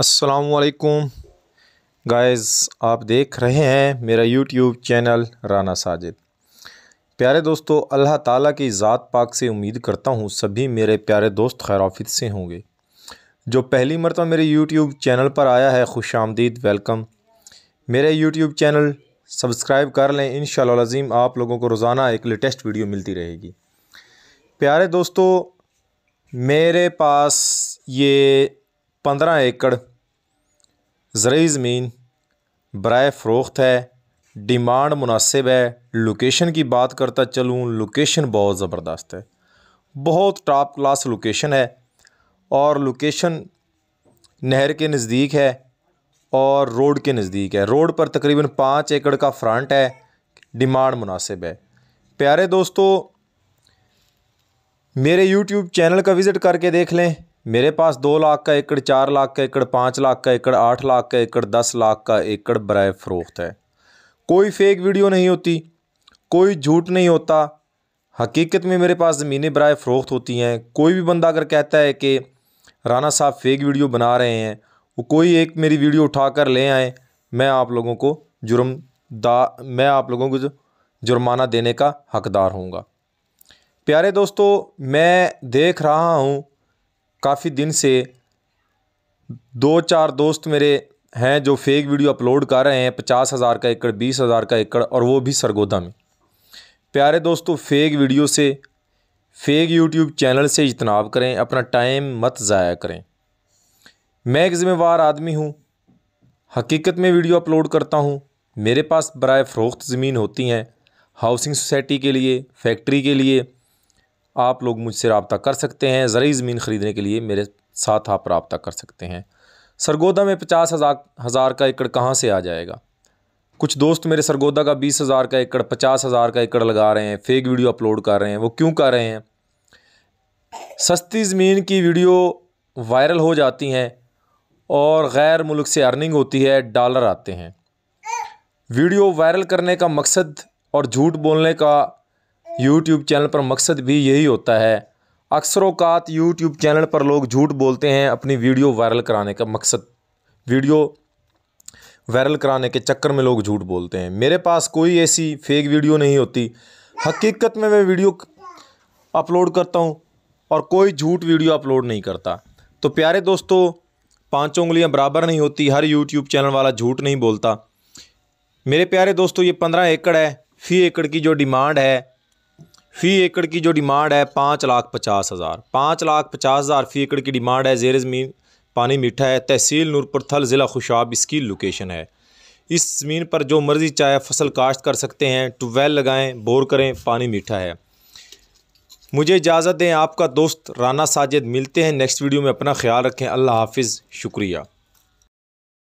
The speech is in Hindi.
असलकुम गाइस आप देख रहे हैं मेरा यूट्यूब चैनल राना साजिद प्यारे दोस्तों अल्लाह ताला की ज़ात पाक से उम्मीद करता हूँ सभी मेरे प्यारे दोस्त खैराफित से होंगे जो पहली मरतबा मेरे यूट्यूब चैनल पर आया है खुश आमदीद वेलकम मेरे यूट्यूब चैनल सब्सक्राइब कर लें इन शज़ीम आप लोगों को रोज़ाना एक लेटेस्ट वीडियो मिलती रहेगी प्यारे दोस्तों मेरे पास ये पंद्रह एकड़ ज़रूरी ज़मीन बरए फ़रोख्त है डिमांड मुनासिब है लोकेशन की बात करता चलूँ लोकेशन बहुत ज़बरदस्त है बहुत टॉप क्लास लोकेशन है और लोकेशन नहर के नज़दीक है और रोड के नज़दीक है रोड पर तकरीबन पाँच एकड़ का फ्रंट है डिमांड मुनासिब है प्यारे दोस्तों मेरे यूट्यूब चैनल का विज़िट करके देख लें मेरे पास दो लाख का एकड़ चार लाख का एकड़ पाँच लाख का एकड़ आठ लाख का एकड़ दस लाख का एकड़ बर फरोख्त है कोई फेक वीडियो नहीं होती कोई झूठ नहीं होता हकीकत में मेरे पास ज़मीनें बर फरोख्त होती हैं कोई भी बंदा अगर कहता है कि राना साहब फेक वीडियो बना रहे हैं वो कोई एक मेरी वीडियो उठा कर ले आए मैं आप लोगों को जुर्म दा मैं आप लोगों को जुर्माना देने का हकदार हूँगा प्यारे दोस्तों मैं देख रहा हूँ काफ़ी दिन से दो चार दोस्त मेरे हैं जो फेक वीडियो अपलोड कर रहे हैं पचास हज़ार का एकड़ बीस हज़ार का एकड़ और वो भी सरगोदा में प्यारे दोस्तों फेक वीडियो से फेक यूट्यूब चैनल से इजतनाब करें अपना टाइम मत ज़ाया करें मैं एक ज़िम्मेवार आदमी हूँ हकीकत में वीडियो अपलोड करता हूँ मेरे पास बरए फ़रोख्त ज़मीन होती हैं हाउसिंग सोसाइटी के लिए फैक्ट्री के लिए आप लोग मुझसे रबता कर सकते हैं ज़रिए ज़मीन ख़रीदने के लिए मेरे साथ आप रबता कर सकते हैं सरगोदा में पचास हज़ार हज़ार का एकड़ कहाँ से आ जाएगा कुछ दोस्त मेरे सरगोदा का बीस हज़ार का एकड़ पचास हज़ार का एकड़ लगा रहे हैं फेक वीडियो अपलोड कर रहे हैं वो क्यों कर रहे हैं सस्ती ज़मीन की वीडियो वायरल हो जाती हैं और गैर मुल्क से अर्निंग होती है डॉलर आते हैं वीडियो वायरल करने का मकसद और झूठ बोलने का यूट्यूब चैनल पर मकसद भी यही होता है अक्सरोकात तो यूट्यूब चैनल पर लोग झूठ बोलते हैं अपनी वीडियो वायरल कराने का मकसद वीडियो वायरल कराने के चक्कर में लोग झूठ बोलते हैं मेरे पास कोई ऐसी फेक वीडियो नहीं होती हकीकत में मैं वीडियो अपलोड करता हूँ और कोई झूठ वीडियो अपलोड नहीं करता तो प्यारे दोस्तों पांचों उंगलियाँ बराबर नहीं होती हर यूट्यूब चैनल वाला झूठ नहीं बोलता मेरे प्यारे दोस्तों ये पंद्रह एकड़ है फी एकड़ की जो डिमांड है फ़ी एकड़ की जो डिमांड है पाँच लाख पचास हज़ार पाँच लाख पचास हज़ार फ़ी एकड़ की डिमांड है जेर ज़मीन पानी मीठा है तहसील नूरपुर थल ज़िला खुशाब इसकी लोकेशन है इस ज़मीन पर जो मर्ज़ी चाहे फसल काश्त कर सकते हैं ट्यूबवेल लगाएं बोर करें पानी मीठा है मुझे इजाज़त दें आपका दोस्त राना साजिद मिलते हैं नेक्स्ट वीडियो में अपना ख्याल रखें अल्लाह हाफिज़ शुक्रिया